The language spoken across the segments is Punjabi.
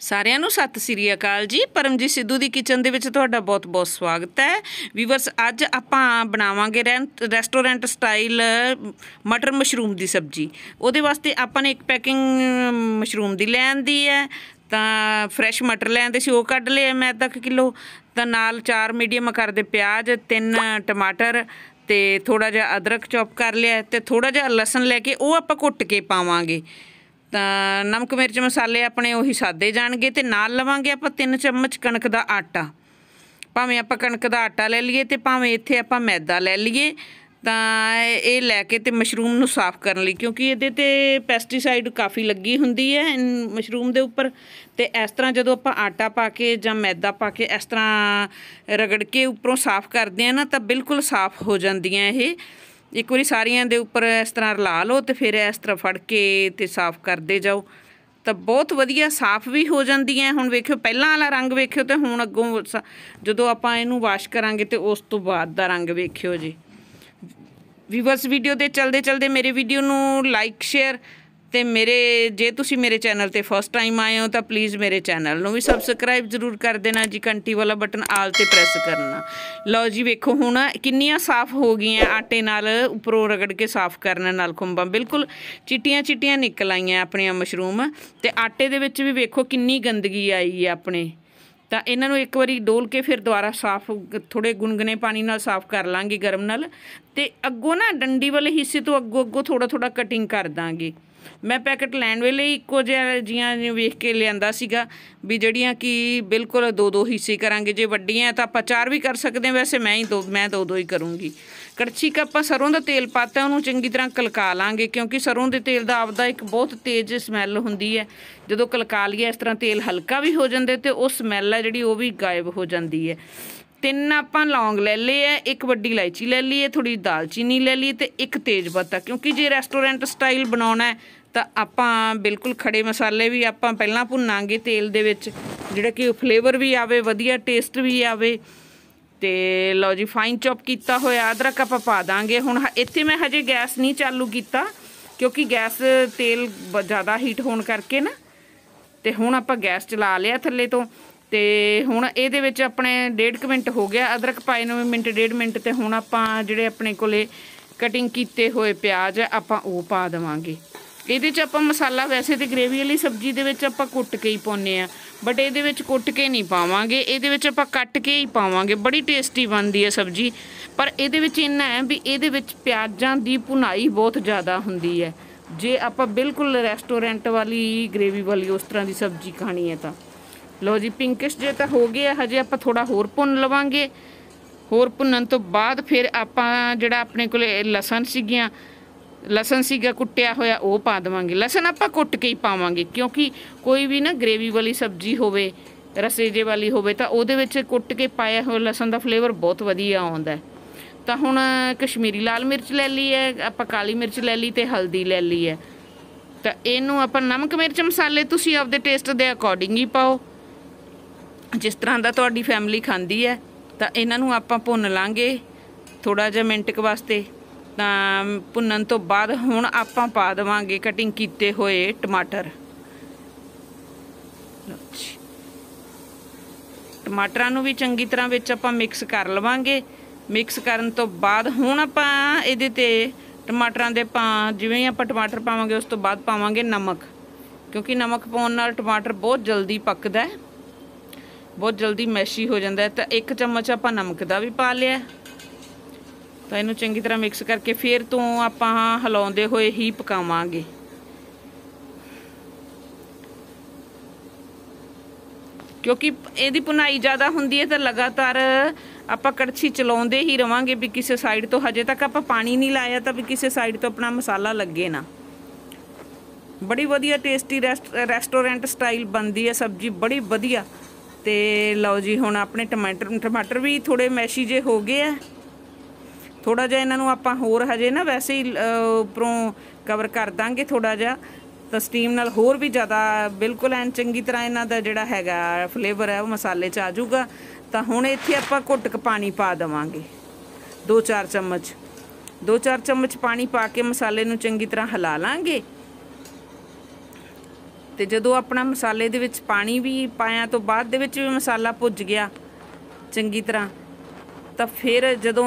ਸਾਰਿਆਂ ਨੂੰ ਸਤਿ ਸ੍ਰੀ ਅਕਾਲ ਜੀ ਪਰਮਜੀਤ ਸਿੱਧੂ ਦੀ ਕਿਚਨ ਦੇ ਵਿੱਚ ਤੁਹਾਡਾ ਬਹੁਤ-ਬਹੁਤ ਸਵਾਗਤ ਹੈ ਵੀਵਰਸ ਅੱਜ ਆਪਾਂ ਬਣਾਵਾਂਗੇ ਰੈਸਟੋਰੈਂਟ ਸਟਾਈਲ ਮਟਰ ਮਸ਼ਰੂਮ ਦੀ ਸਬਜ਼ੀ ਉਹਦੇ ਵਾਸਤੇ ਆਪਾਂ ਨੇ ਇੱਕ ਪੈਕਿੰਗ ਮਸ਼ਰੂਮ ਦੀ ਲੈਣ ਦੀ ਹੈ ਤਾਂ ਫਰੈਸ਼ ਮਟਰ ਲੈਂਦੇ ਸੀ ਉਹ ਕੱਢ ਲਏ ਮੈਂ ਤੱਕ ਕਿਲੋ ਤਾਂ ਨਾਲ ਚਾਰ ਮੀਡੀਅਮ ਕਰਦੇ ਪਿਆਜ਼ ਤਿੰਨ ਟਮਾਟਰ ਤੇ ਥੋੜਾ ਜਿਹਾ ਅਦਰਕ ਚੌਪ ਕਰ ਲਿਆ ਤੇ ਥੋੜਾ ਜਿਹਾ ਲਸਣ ਲੈ ਕੇ ਉਹ ਆਪਾਂ ਕੁੱਟ ਕੇ ਪਾਵਾਂਗੇ ਤਾਂ ਨਮਕ ਮਿਰਚ ਮਸਾਲੇ ਆਪਣੇ ਉਹੀ ਸਾਦੇ ਜਾਣਗੇ ਤੇ ਨਾਲ ਲਵਾਂਗੇ ਆਪਾਂ 3 ਚਮਚ ਕਣਕ ਦਾ ਆਟਾ ਭਾਵੇਂ ਆਪਾਂ ਕਣਕ ਦਾ ਆਟਾ ਲੈ ਲਈਏ ਤੇ ਭਾਵੇਂ ਇੱਥੇ ਆਪਾਂ ਮੈਦਾ ਲੈ ਲਈਏ ਤਾਂ ਇਹ ਲੈ ਕੇ ਤੇ ਮਸ਼ਰੂਮ ਨੂੰ ਸਾਫ਼ ਕਰਨ ਲਈ ਕਿਉਂਕਿ ਇਹਦੇ ਤੇ ਪੈਸਟੀਸਾਈਡ ਕਾਫੀ ਲੱਗੀ ਹੁੰਦੀ ਹੈ ਮਸ਼ਰੂਮ ਦੇ ਉੱਪਰ ਤੇ ਇਸ ਤਰ੍ਹਾਂ ਜਦੋਂ ਆਪਾਂ ਆਟਾ ਪਾ ਕੇ ਜਾਂ ਮੈਦਾ ਪਾ ਕੇ ਇਸ ਤਰ੍ਹਾਂ ਰਗੜ ਕੇ ਉੱਪਰੋਂ ਸਾਫ਼ ਕਰਦੇ ਆ ਨਾ ਤਾਂ ਬਿਲਕੁਲ ਸਾਫ਼ ਹੋ ਜਾਂਦੀਆਂ ਇਹ ਇੱਕ ਵਾਰੀ ਸਾਰੀਆਂ ਦੇ ਉੱਪਰ ਇਸ ਤਰ੍ਹਾਂ ਰਲਾ ਲਓ ਤੇ ਫਿਰ ਇਸ ਤਰ੍ਹਾਂ ਫੜ ਕੇ ਤੇ ਸਾਫ਼ ਕਰਦੇ ਜਾਓ ਤਾਂ ਬਹੁਤ ਵਧੀਆ ਸਾਫ਼ ਵੀ ਹੋ ਜਾਂਦੀਆਂ ਹੁਣ ਵੇਖਿਓ ਪਹਿਲਾਂ ਵਾਲਾ ਰੰਗ ਵੇਖਿਓ ਤੇ ਹੁਣ ਅੱਗੋਂ ਜਦੋਂ ਆਪਾਂ ਇਹਨੂੰ ਵਾਸ਼ ਕਰਾਂਗੇ ਤੇ ਉਸ ਤੋਂ ਬਾਅਦ ਦਾ ਰੰਗ ਵੇਖਿਓ ਜੀ ਵੀਵਰਸ ਵੀਡੀਓ ਦੇ ਚਲਦੇ ਚਲਦੇ ਮੇਰੇ ਵੀਡੀਓ ਨੂੰ ਲਾਈਕ ਸ਼ੇਅਰ ਤੇ ਮੇਰੇ ਜੇ ਤੁਸੀਂ ਮੇਰੇ ਚੈਨਲ ਤੇ ਫਸਟ ਟਾਈਮ ਆਏ ਹੋ ਤਾਂ ਪਲੀਜ਼ ਮੇਰੇ ਚੈਨਲ ਨੂੰ ਵੀ ਸਬਸਕ੍ਰਾਈਬ ਜ਼ਰੂਰ ਕਰ ਦੇਣਾ ਜੀ ਕੰਟੀ ਵਾਲਾ ਬਟਨ ਆਲ ਤੇ ਪ੍ਰੈਸ ਕਰਨਾ ਲਓ ਜੀ ਵੇਖੋ ਹੁਣ ਕਿੰਨੀਆਂ ਸਾਫ਼ ਹੋ ਗਈਆਂ ਆਟੇ ਨਾਲ ਉਪਰੋਂ ਰਗੜ ਕੇ ਸਾਫ਼ ਕਰਨ ਨਾਲ ਖੁੰਬਾਂ ਬਿਲਕੁਲ ਚਿੱਟੀਆਂ ਚਿੱਟੀਆਂ ਨਿਕਲ ਆਈਆਂ ਆਪਣੀਆਂ ਮਸ਼ਰੂਮ ਤੇ ਆਟੇ ਦੇ ਵਿੱਚ ਵੀ ਵੇਖੋ ਕਿੰਨੀ ਗੰਦਗੀ ਆਈ ਹੈ ਆਪਣੇ ਤਾਂ ਇਹਨਾਂ ਨੂੰ ਇੱਕ ਵਾਰੀ ਡੋਲ ਕੇ ਫਿਰ ਦੁਬਾਰਾ ਸਾਫ਼ ਥੋੜੇ ਗੁੰਗਨੇ ਪਾਣੀ ਨਾਲ ਸਾਫ਼ ਕਰ ਲਾਂਗੇ ਗਰਮ ਨਾਲ ਤੇ ਅੱਗੋਂ ਨਾ ਡੰਡੀ ਵਾਲੇ ਹਿੱਸੇ ਤੋਂ ਅੱਗੋਂ ਅੱਗੋਂ ਥੋੜਾ ਥੋੜਾ ਕਟਿੰਗ ਕਰ ਦਾਂਗੇ ਮੈਂ ਪੈਕਟ ਲੈਣ ਵੇਲੇ ਇੱਕੋ ਜਿਹਾ ਜੀਆਂ ਵੇਖ ਕੇ ਲਿਆਂਦਾ ਸੀਗਾ ਵੀ ਜਿਹੜੀਆਂ ਕਿ ਬਿਲਕੁਲ ਦੋ ਦੋ ਹਿੱਸੇ ਕਰਾਂਗੇ ਜੇ ਵੱਡੀਆਂ ਤਾਂ ਆਪਾਂ ਚਾਰ ਵੀ ਕਰ ਸਕਦੇ ਹਾਂ ਵੈਸੇ ਮੈਂ ਹੀ ਦੋ ਮੈਂ ਦੋ ਦੋ ਹੀ ਕਰੂੰਗੀ ਕੜਛੀ ਕਾ ਆਪਾਂ ਸਰੋਂ ਦਾ ਤੇਲ ਪਾਤਾ ਉਹਨੂੰ ਚੰਗੀ ਤਰ੍ਹਾਂ ਕਲਕਾ ਲਾਂਗੇ ਕਿਉਂਕਿ ਸਰੋਂ ਦੇ ਤੇਲ ਦਾ ਆਪਦਾ ਇੱਕ ਬਹੁਤ ਤੇਜ਼ ਸਮੈਲ ਹੁੰਦੀ ਹੈ ਜਦੋਂ ਕਲਕਾ ਲਈਏ ਇਸ ਤਰ੍ਹਾਂ ਤੇਲ ਹਲਕਾ ਵੀ ਹੋ ਜਾਂਦਾ ਤੇ ਉਹ ਸਮੈਲ ਹੈ ਜਿਹੜੀ ਉਹ ਵੀ ਗਾਇਬ ਹੋ ਜਾਂਦੀ ਹੈ ਤਿੰਨ ਆਪਾਂ ਲੌਂਗ ਲੈ ਲਏ ਐ ਇੱਕ ਵੱਡੀ ਇਲਾਇਚੀ ਲੈ ਲਈਏ ਥੋੜੀ ਦਾਲਚੀਨੀ ਲੈ ਲਈ ਤੇ ਇੱਕ ਤੇਜ਼ਪੱਤਾ ਕਿਉਂਕਿ ਜੇ ਰੈਸਟੋਰੈਂਟ ਸਟਾਈਲ ਬਣਾਉਣਾ ਹੈ ਤਾਂ ਆਪਾਂ ਬਿਲਕੁਲ ਖੜੇ ਮਸਾਲੇ ਵੀ ਆਪਾਂ ਪਹਿਲਾਂ ਭੁੰਨਾਂਗੇ ਤੇਲ ਦੇ ਵਿੱਚ ਜਿਹੜਾ ਕਿ ਫਲੇਵਰ ਵੀ ਆਵੇ ਵਧੀਆ ਟੇਸਟ ਵੀ ਆਵੇ ਤੇ ਲਓ ਜੀ ਫਾਈਨ ਚੌਪ ਕੀਤਾ ਹੋਇਆ ਅਦਰਕ ਆਪਾਂ ਪਾ ਦਾਂਗੇ ਹੁਣ ਇੱਥੇ ਮੈਂ ਹਜੇ ਗੈਸ ਨਹੀਂ ਚਾਲੂ ਕੀਤਾ ਕਿਉਂਕਿ ਗੈਸ ਤੇਲ ਜ਼ਿਆਦਾ ਹੀਟ ਹੋਣ ਕਰਕੇ ਨਾ ਤੇ ਹੁਣ ਆਪਾਂ ਗੈਸ ਚਲਾ ਲਿਆ ਥੱਲੇ ਤੋਂ ਤੇ ਹੁਣ ਇਹਦੇ ਵਿੱਚ ਆਪਣੇ 1.5 ਮਿੰਟ ਹੋ ਗਿਆ ਅਦਰਕ ਪਾਏ ਨੂੰ ਮਿੰਟ 1.5 ਮਿੰਟ ਤੇ ਹੁਣ ਆਪਾਂ ਜਿਹੜੇ ਆਪਣੇ ਕੋਲੇ ਕਟਿੰਗ ਕੀਤੇ ਹੋਏ ਪਿਆਜ਼ ਆ ਆਪਾਂ ਉਹ ਪਾ ਦਵਾਂਗੇ ਇਹਦੇ ਚ ਆਪਾਂ ਮਸਾਲਾ ਵੈਸੇ ਤੇ ਗ੍ਰੇਵੀ ਵਾਲੀ ਸਬਜ਼ੀ ਦੇ ਵਿੱਚ ਆਪਾਂ ਕੁੱਟ ਕੇ ਹੀ ਪਾਉਨੇ ਆ ਬਟ ਇਹਦੇ ਵਿੱਚ ਕੁੱਟ ਕੇ ਨਹੀਂ ਪਾਵਾਂਗੇ ਇਹਦੇ ਵਿੱਚ ਆਪਾਂ ਕੱਟ ਕੇ ਹੀ ਪਾਵਾਂਗੇ ਬੜੀ ਟੇਸਟੀ ਬਣਦੀ ਹੈ ਸਬਜ਼ੀ ਪਰ ਇਹਦੇ ਵਿੱਚ ਇੰਨਾ ਹੈ ਵੀ ਇਹਦੇ ਵਿੱਚ ਪਿਆਜ਼ਾਂ ਦੀ ਭੁਨਾਈ ਬਹੁਤ ਜ਼ਿਆਦਾ ਹੁੰਦੀ ਹੈ ਜੇ ਆਪਾਂ ਬਿਲਕੁਲ ਰੈਸਟੋਰੈਂਟ ਵਾਲੀ ਗ੍ਰੇਵੀ ਵਾਲੀ ਉਸ ਤਰ੍ਹਾਂ ਦੀ ਸਬਜ਼ੀ ਖਾਣੀ ਹੈ ਤਾਂ ਲੋ ਜੀ ਪਿੰਕਿਸ਼ ਜੇ ਤਾਂ ਹੋ ਗਿਆ ਹਜੇ ਆਪਾਂ ਥੋੜਾ ਹੋਰ ਭੁੰਨ ਲਵਾਂਗੇ ਹੋਰ ਭੁੰਨਣ ਤੋਂ ਬਾਅਦ ਫਿਰ ਆਪਾਂ ਜਿਹੜਾ ਆਪਣੇ ਕੋਲੇ ਲਸਣ ਸੀਗੀਆਂ ਲਸਣ ਸੀਗਾ ਕੁੱਟਿਆ ਹੋਇਆ ਉਹ ਪਾ ਦਵਾਂਗੇ ਲਸਣ ਆਪਾਂ ਕੁੱਟ ਕੇ ਹੀ ਪਾਵਾਂਗੇ ਕਿਉਂਕਿ ਕੋਈ ਵੀ ਨਾ ਗ੍ਰੇਵੀ ਵਾਲੀ ਸਬਜ਼ੀ ਹੋਵੇ ਰਸੇ ਜੇ ਵਾਲੀ ਹੋਵੇ ਤਾਂ ਉਹਦੇ ਵਿੱਚ ਕੁੱਟ ਕੇ ਪਾਇਆ ਹੋਇਆ ਲਸਣ ਦਾ ਫਲੇਵਰ ਬਹੁਤ ਵਧੀਆ ਆਉਂਦਾ ਤਾਂ ਹੁਣ ਕਸ਼ਮੀਰੀ ਲਾਲ ਮਿਰਚ ਲੈ ਲਈ ਹੈ ਆਪਾਂ ਕਾਲੀ ਮਿਰਚ ਲੈ ਲਈ ਤੇ ਹਲਦੀ ਲੈ ਲਈ ਹੈ ਤਾਂ ਇਹਨੂੰ ਆਪਾਂ ਨਮਕ ਮਿਰਚ ਮਸਾਲੇ ਤੁਸੀਂ ਆਪਦੇ ਟੇਸਟ ਦੇ ਅਕੋਰਡਿੰਗ ਹੀ ਪਾਓ ਜਿਸ ਤਰ੍ਹਾਂ ਦਾ ਤੁਹਾਡੀ ਫੈਮਿਲੀ ਖਾਂਦੀ ਹੈ ਤਾਂ ਇਹਨਾਂ ਨੂੰ ਆਪਾਂ ਭੁੰਨ ਲਾਂਗੇ ਥੋੜਾ ਜਿਹਾ ਮਿੰਟ ਕ ਵਾਸਤੇ ਤਾਂ ਭੁੰਨਣ ਤੋਂ ਬਾਅਦ ਹੁਣ ਆਪਾਂ ਪਾ ਦੇਵਾਂਗੇ ਕਟਿੰਗ ਕੀਤੇ ਹੋਏ ਟਮਾਟਰ ਟਮਾਟਰਾਂ ਨੂੰ ਵੀ ਚੰਗੀ ਤਰ੍ਹਾਂ ਵਿੱਚ ਆਪਾਂ ਮਿਕਸ ਕਰ ਲਵਾਂਗੇ ਮਿਕਸ ਕਰਨ ਤੋਂ ਬਾਅਦ ਹੁਣ ਆਪਾਂ ਇਹਦੇ ਤੇ ਟਮਾਟਰਾਂ ਦੇ ਪਾ ਜਿਵੇਂ ਆਪਾਂ ਟਮਾਟਰ ਪਾਵਾਂਗੇ ਉਸ ਤੋਂ ਬਾਅਦ ਪਾਵਾਂਗੇ ਨਮਕ ਕਿਉਂਕਿ ਨਮਕ ਪਾਉਣ ਨਾਲ ਟਮਾਟਰ ਬਹੁਤ ਜਲਦੀ ਪੱਕਦਾ ਹੈ ਬਹੁਤ ਜਲਦੀ ਮੈਸ਼ੀ ਹੋ ਜਾਂਦਾ ਤਾਂ ਇੱਕ ਚਮਚ ਆਪਾਂ ਨਮਕ ਦਾ ਵੀ ਪਾ ਲਿਆ ਤਾਂ ਇਹਨੂੰ ਚੰਗੀ ਤਰ੍ਹਾਂ ਮਿਕਸ ਕਰਕੇ ਫਿਰ ਤੋਂ ਆਪਾਂ ਹਲਾਉਂਦੇ ਹੋਏ ਹੀ ਪਕਾਵਾਂਗੇ ਕਿਉਂਕਿ ਇਹਦੀ ਪੁਨਾਈ ਜ਼ਿਆਦਾ ਹੁੰਦੀ ਹੈ ਤਾਂ ਲਗਾਤਾਰ ਆਪਾਂ ਕੜਛੀ ਚਲਾਉਂਦੇ ਹੀ ਰਵਾਂਗੇ ਵੀ ਕਿਸੇ ਸਾਈਡ ਤੋਂ ਹਜੇ ਤੱਕ ਆਪਾਂ ਪਾਣੀ ਨਹੀਂ ਲਾਇਆ ਤਾਂ ਵੀ ਕਿਸੇ ਸਾਈਡ ਤੋਂ ਆਪਣਾ ਮਸਾਲਾ ਲੱਗੇ ਨਾ ਬੜੀ ਵਧੀਆ ਟੇਸਟੀ ਰੈਸਟੋਰੈਂਟ ਸਟਾਈਲ ਬਣਦੀ ਹੈ ਸਬਜ਼ੀ ਬੜੀ ਵਧੀਆ ਤੇ ਲਓ ਜੀ ਹੁਣ ਆਪਣੇ ਟਮਾਟਰ ਟਮਾਟਰ ਵੀ ਥੋੜੇ ਮੈਸ਼ੀ ਜੇ ਹੋ ਗਏ ਆ ਥੋੜਾ ਜਿਹਾ ਇਹਨਾਂ ਨੂੰ ਆਪਾਂ ਹੋਰ ਹਜੇ ਨਾ ਵੈਸੇ ਹੀ ਉਪਰੋਂ ਕਵਰ ਕਰ ਦਾਂਗੇ ਥੋੜਾ ਜਿਹਾ ਤਾਂ ਸਟੀਮ ਨਾਲ ਹੋਰ ਵੀ ਜ਼ਿਆਦਾ ਬਿਲਕੁਲ ਐਨ ਚੰਗੀ ਤਰ੍ਹਾਂ ਇਹਨਾਂ ਦਾ ਜਿਹੜਾ ਹੈਗਾ ਫਲੇਵਰ ਹੈ ਉਹ ਮਸਾਲੇ 'ਚ ਆ ਜਾਊਗਾ ਤਾਂ ਹੁਣ ਇੱਥੇ ਆਪਾਂ ਘੁੱਟਕ ਪਾਣੀ ਪਾ ਦਵਾਂਗੇ 2-4 ਚਮਚ 2-4 ਚਮਚ ਪਾਣੀ ਪਾ ਕੇ ਮਸਾਲੇ ਨੂੰ ਚੰਗੀ ਤਰ੍ਹਾਂ ਹਿਲਾ ਲਾਂਗੇ ਤੇ ਜਦੋਂ ਆਪਣਾ ਮਸਾਲੇ ਦੇ ਵਿੱਚ ਪਾਣੀ ਵੀ ਪਾਇਆ ਤੋਂ ਬਾਅਦ ਦੇ ਵਿੱਚ ਵੀ ਮਸਾਲਾ ਭੁੱਜ ਗਿਆ ਚੰਗੀ ਤਰ੍ਹਾਂ ਤਾਂ ਫਿਰ ਜਦੋਂ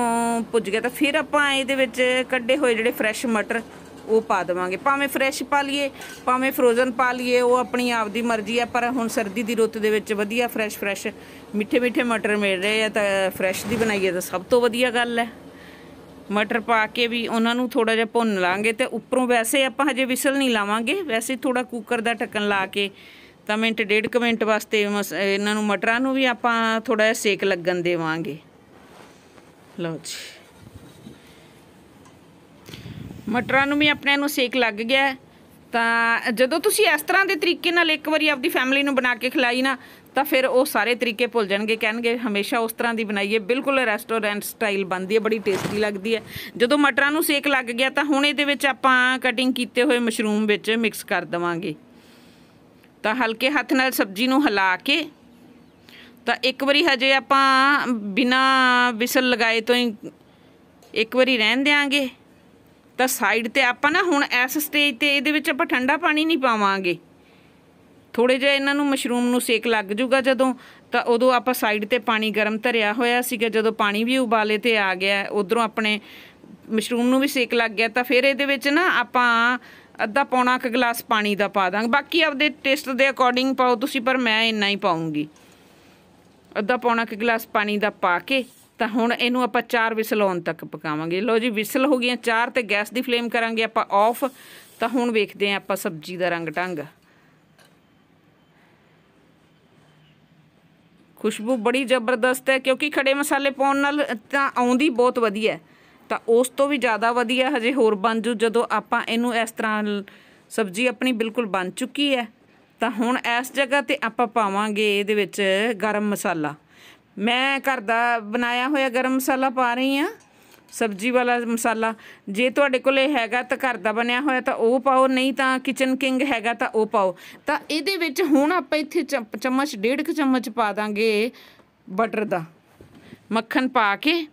ਭੁੱਜ ਗਿਆ ਤਾਂ ਫਿਰ ਆਪਾਂ ਇਹਦੇ ਵਿੱਚ ਕੱਢੇ ਹੋਏ ਜਿਹੜੇ ਫਰੈਸ਼ ਮਟਰ ਉਹ ਪਾ ਦੇਵਾਂਗੇ ਭਾਵੇਂ ਫਰੈਸ਼ ਪਾ ਲਈਏ ਭਾਵੇਂ ਫਰੋਜ਼ਨ ਪਾ ਲਈਏ ਉਹ ਆਪਣੀ ਆਪ ਦੀ ਮਰਜ਼ੀ ਆ ਪਰ ਹੁਣ ਸਰਦੀ ਦੀ ਰੁੱਤ ਦੇ ਵਿੱਚ ਵਧੀਆ ਫਰੈਸ਼ ਫਰੈਸ਼ ਮਿੱਠੇ ਮਿੱਠੇ ਮਟਰ ਮਿਲ ਰਹੇ ਆ ਤਾਂ ਫਰੈਸ਼ ਦੀ ਬਣਾਈਏ ਤਾਂ ਸਭ ਤੋਂ ਵਧੀਆ ਗੱਲ ਹੈ ਮਟਰ ਪਾ ਕੇ ਵੀ ਉਹਨਾਂ ਨੂੰ ਥੋੜਾ ਜਿਹਾ ਭੁੰਨ ਲਾਂਗੇ ਤੇ ਉੱਪਰੋਂ ਵੈਸੇ ਆਪਾਂ ਹਜੇ ਵਿਸਲ ਨਹੀਂ ਲਾਵਾਂਗੇ ਵੈਸੇ ਥੋੜਾ ਕੁੱਕਰ ਦਾ ਢੱਕਣ ਲਾ ਕੇ ਤਾਂ ਮਿੰਟ ਡੇਢ ਕੁ ਮਿੰਟ ਵਾਸਤੇ ਇਹਨਾਂ ਨੂੰ ਮਟਰਾਂ ਨੂੰ ਵੀ ਆਪਾਂ ਥੋੜਾ ਜਿਹਾ ਸੇਕ ਲੱਗਣ ਦੇਵਾਂਗੇ ਲਓ ਜੀ ਮਟਰਾਂ ਨੂੰ ਵੀ ਆਪਣੇ ਨੂੰ ਸੇਕ ਲੱਗ ਗਿਆ ਤਾਂ ਜਦੋਂ ਤੁਸੀਂ ਇਸ ਤਰ੍ਹਾਂ ਦੇ ਤਰੀਕੇ ਨਾਲ ਇੱਕ ਵਾਰੀ ਆਪਦੀ ਫੈਮਿਲੀ ਨੂੰ ਬਣਾ ਕੇ ਖਿਲਾਈ ਨਾ ਤਾਂ ਫਿਰ ਉਹ ਸਾਰੇ ਤਰੀਕੇ ਭੁੱਲ ਜਾਣਗੇ ਕਹਿਣਗੇ ਹਮੇਸ਼ਾ ਉਸ ਤਰ੍ਹਾਂ ਦੀ ਬਣਾਈਏ ਬਿਲਕੁਲ ਰੈਸਟੋਰੈਂਟ ਸਟਾਈਲ ਬਣਦੀ ਹੈ ਬੜੀ ਟੇਸਟੀ ਲੱਗਦੀ ਹੈ ਜਦੋਂ ਮਟਰਾਂ ਨੂੰ ਸੇਕ ਲੱਗ ਗਿਆ ਤਾਂ ਹੁਣ ਇਹਦੇ ਵਿੱਚ ਆਪਾਂ ਕਟਿੰਗ ਕੀਤੇ ਹੋਏ ਮਸ਼ਰੂਮ ਵਿੱਚ ਮਿਕਸ ਕਰ ਦਵਾਂਗੇ ਤਾਂ ਹਲਕੇ ਹੱਥ ਨਾਲ ਸਬਜ਼ੀ ਨੂੰ ਹਿਲਾ ਕੇ ਤਾਂ ਇੱਕ ਵਾਰੀ ਹਜੇ ਆਪਾਂ ਬਿਨਾ ਵਿਸਲ ਲਗਾਏ ਤੋਂ ਹੀ ਇੱਕ ਵਾਰੀ ਰਹਿਣ ਦੇਾਂਗੇ ਤਾਂ ਸਾਈਡ ਤੇ ਆਪਾਂ ਨਾ ਹੁਣ ਇਸ ਸਟੇਜ ਤੇ ਇਹਦੇ ਵਿੱਚ ਆਪਾਂ ਠੰਡਾ ਪਾਣੀ ਨਹੀਂ ਪਾਵਾਂਗੇ ਥੋੜੇ ਜਿਹਾ ਇਹਨਾਂ ਨੂੰ ਮਸ਼ਰੂਮ ਨੂੰ ਸੇਕ ਲੱਗ ਜੂਗਾ ਜਦੋਂ ਤਾਂ ਉਦੋਂ ਆਪਾਂ ਸਾਈਡ ਤੇ ਪਾਣੀ ਗਰਮ ਧਰਿਆ ਹੋਇਆ ਸੀਗਾ ਜਦੋਂ ਪਾਣੀ ਵੀ ਉਬਾਲੇ ਤੇ ਆ ਗਿਆ ਉਧਰੋਂ ਆਪਣੇ ਮਸ਼ਰੂਮ ਨੂੰ ਵੀ ਸੇਕ ਲੱਗ ਗਿਆ ਤਾਂ ਫਿਰ ਇਹਦੇ ਵਿੱਚ ਨਾ ਆਪਾਂ ਅੱਧਾ ਪੌਣਾ ਇੱਕ ਗਲਾਸ ਪਾਣੀ ਦਾ ਪਾ ਦਾਂਗੇ ਬਾਕੀ ਆਪਦੇ ਟੇਸਟ ਦੇ ਅਕੋਰਡਿੰਗ ਪਾਓ ਤੁਸੀਂ ਪਰ ਮੈਂ ਇੰਨਾ ਹੀ ਪਾਉਂਗੀ ਅੱਧਾ ਪੌਣਾ ਇੱਕ ਗਲਾਸ ਪਾਣੀ ਦਾ ਪਾ ਕੇ ਤਾਂ ਹੁਣ ਇਹਨੂੰ ਆਪਾਂ 4 ਵਿਸਲ ਆਉਣ ਤੱਕ ਪਕਾਵਾਂਗੇ ਲੋ ਜੀ ਵਿਸਲ ਹੋ ਗਈਆਂ 4 ਤੇ ਗੈਸ ਦੀ ਫਲੇਮ ਕਰਾਂਗੇ ਆਪਾਂ ਆਫ ਤਾਂ ਹੁਣ ਵੇਖਦੇ ਆਂ ਆਪਾਂ ਸਬਜ਼ੀ ਦਾ ਰੰਗ ਢੰਗ ਖੁਸ਼ਬੂ ਬੜੀ ਜ਼ਬਰਦਸਤ ਹੈ ਕਿਉਂਕਿ ਖੜੇ ਮਸਾਲੇ ਪਾਉਣ ਨਾਲ ਤਾਂ ਆਉਂਦੀ ਬਹੁਤ ਵਧੀਆ ਤਾਂ ਉਸ ਤੋਂ ਵੀ ਜ਼ਿਆਦਾ ਵਧੀਆ ਹਜੇ ਹੋਰ ਬਣ ਜੂ ਜਦੋਂ ਆਪਾਂ ਇਹਨੂੰ ਇਸ ਤਰ੍ਹਾਂ ਸਬਜ਼ੀ ਆਪਣੀ ਬਿਲਕੁਲ ਬਣ ਚੁੱਕੀ ਹੈ ਤਾਂ ਹੁਣ ਇਸ ਜਗ੍ਹਾ ਤੇ ਆਪਾਂ ਪਾਵਾਂਗੇ ਇਹਦੇ ਵਿੱਚ ਗਰਮ ਮਸਾਲਾ ਮੈਂ ਘਰ ਦਾ ਬਣਾਇਆ ਹੋਇਆ ਗਰਮ ਮਸਾਲਾ ਪਾ ਰਹੀ ਹਾਂ ਸਬਜ਼ੀ ਵਾਲਾ ਮਸਾਲਾ ਜੇ ਤੁਹਾਡੇ ਕੋਲੇ ਹੈਗਾ ਤਾਂ ਘਰ ਦਾ ਬਣਿਆ ਹੋਇਆ ਤਾਂ ਉਹ ਪਾਓ ਨਹੀਂ ਤਾਂ ਕਿਚਨ ਕਿੰਗ ਹੈਗਾ ਤਾਂ ਉਹ ਪਾਓ ਤਾਂ ਇਹਦੇ ਵਿੱਚ ਹੁਣ ਆਪਾਂ ਇੱਥੇ ਚਮਚ ਡੇਢ ਕ ਚਮਚ ਪਾ ਦਾਂਗੇ ਬਟਰ ਦਾ ਮੱਖਣ ਪਾ ਕੇ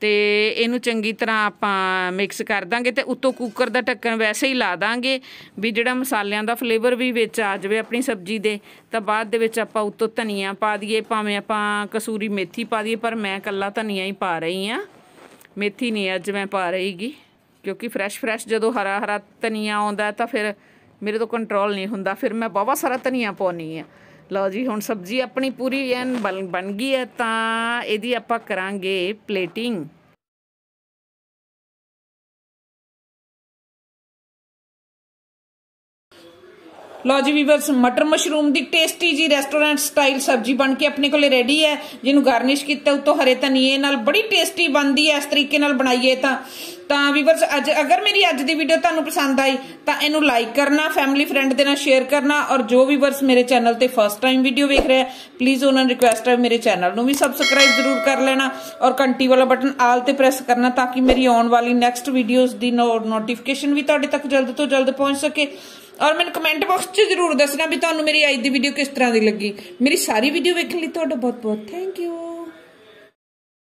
ਤੇ ਇਹਨੂੰ ਚੰਗੀ ਤਰ੍ਹਾਂ ਆਪਾਂ ਮਿਕਸ ਕਰ ਦਾਂਗੇ ਤੇ ਉੱਤੋਂ ਕੁੱਕਰ ਦਾ ਢੱਕਣ ਵੈਸੇ ਹੀ ਲਾ ਦਾਂਗੇ ਵੀ ਜਿਹੜਾ ਮਸਾਲਿਆਂ ਦਾ ਫਲੇਵਰ ਵੀ ਵਿੱਚ ਆ ਜਾਵੇ ਆਪਣੀ ਸਬਜ਼ੀ ਦੇ ਤਾਂ ਬਾਅਦ ਦੇ ਵਿੱਚ ਆਪਾਂ ਉੱਤੋਂ ਧਨੀਆ ਪਾ ਦਈਏ ਭਾਵੇਂ ਆਪਾਂ ਕਸੂਰੀ ਮੇਥੀ ਪਾ ਦਈਏ ਪਰ ਮੈਂ ਕੱਲਾ ਧਨੀਆ ਹੀ ਪਾ ਰਹੀ ਆ ਮੇਥੀ ਨਹੀਂ ਅੱਜ ਮੈਂ ਪਾ ਰਹੀਗੀ ਕਿਉਂਕਿ ਫਰੈਸ਼ ਫਰੈਸ਼ ਜਦੋਂ ਹਰਾ ਹਰਾ ਧਨੀਆ ਆਉਂਦਾ ਤਾਂ ਫਿਰ ਮੇਰੇ ਤੋਂ ਕੰਟਰੋਲ ਨਹੀਂ ਹੁੰਦਾ ਫਿਰ ਮੈਂ ਬਹੁਤ ਸਾਰਾ ਧਨੀਆ ਪਾਉਣੀ ਆ ਲਓ ਜੀ ਹੁਣ ਸਬਜ਼ੀ ਆਪਣੀ ਪੂਰੀ ਐਨ ਬਣ ਗਈ ਹੈ ਤਾਂ ਇਹਦੀ ਆਪਾਂ ਕਰਾਂਗੇ ਪਲੇਟਿੰਗ ਲੋ ਜੀ ਵੀਵਰਸ ਮਟਰ ਮਸ਼ਰੂਮ ਦੀ ਟੇਸਟੀ ਜੀ ਰੈਸਟੋਰੈਂਟ ਸਟਾਈਲ ਸਬਜੀ ਬਣ ਕੇ ਆਪਣੇ ਕੋਲੇ ਰੈਡੀ ਹੈ ਜਿਹਨੂੰ ਗਾਰਨਿਸ਼ ਕੀਤਾ ਉਤੋਂ ਹਰੇ ਧਨੀਏ ਨਾਲ ਬੜੀ ਟੇਸਟੀ ਬਣਦੀ ਹੈ ਇਸ ਤਰੀਕੇ ਨਾਲ ਬਣਾਈਏ ਤਾਂ ਤਾਂ ਵੀਵਰਸ ਅੱਜ ਅਗਰ ਮੇਰੀ ਅੱਜ ਦੀ ਵੀਡੀਓ ਤੁਹਾਨੂੰ ਪਸੰਦ ਆਈ ਤਾਂ ਇਹਨੂੰ ਲਾਈਕ ਕਰਨਾ ਫੈਮਿਲੀ ਫਰੈਂਡ ਦੇ ਨਾਲ ਸ਼ੇਅਰ ਕਰਨਾ ਔਰ ਜੋ ਵੀਵਰਸ ਮੇਰੇ ਚੈਨਲ ਤੇ ਫਸਟ ਟਾਈਮ ਵੀਡੀਓ ਵੇਖ ਰਿਹਾ ਪਲੀਜ਼ ਉਹਨਾਂ ਨੂੰ ਰਿਕੁਐਸਟ ਹੈ ਮੇਰੇ ਚੈਨਲ ਨੂੰ ਵੀ ਸਬਸਕ੍ਰਾਈਬ ਜ਼ਰੂਰ ਕਰ ਲੈਣਾ ਔਰ ਘੰਟੀ ਵਾਲਾ ਬਟਨ ਆਲ ਤੇ ਪ੍ਰੈਸ ਕਰਨਾ ਤਾਂ ਕਿ ਮੇਰੀ ਆਉਣ ਵਾਲੀ ਨੈਕਸਟ ਵੀਡੀਓਜ਼ ਦੀ ਨੋਟੀਫਿਕੇਸ਼ਨ ਵੀ ਤੁਹਾਡੇ ਤੱਕ ਜਲਦ ਤੋਂ ਜਲਦ ਪਹੁੰਚ ਸਕੇ ਔਰ ਮੈਨੂੰ ਕਮੈਂਟ ਬਾਕਸ 'ਚ ਜ਼ਰੂਰ ਦੱਸਣਾ ਵੀ ਤੁਹਾਨੂੰ ਮੇਰੀ ਅੱਜ ਦੀ ਵੀਡੀਓ ਕਿਸ ਤਰ੍ਹਾਂ ਦੀ ਲੱਗੀ ਮੇਰੀ ਸਾਰੀ ਵੀਡੀਓ ਵੇਖਣ ਲਈ ਤੁਹਾਡਾ ਬਹੁਤ ਬਹੁਤ ਥੈਂਕ ਯੂ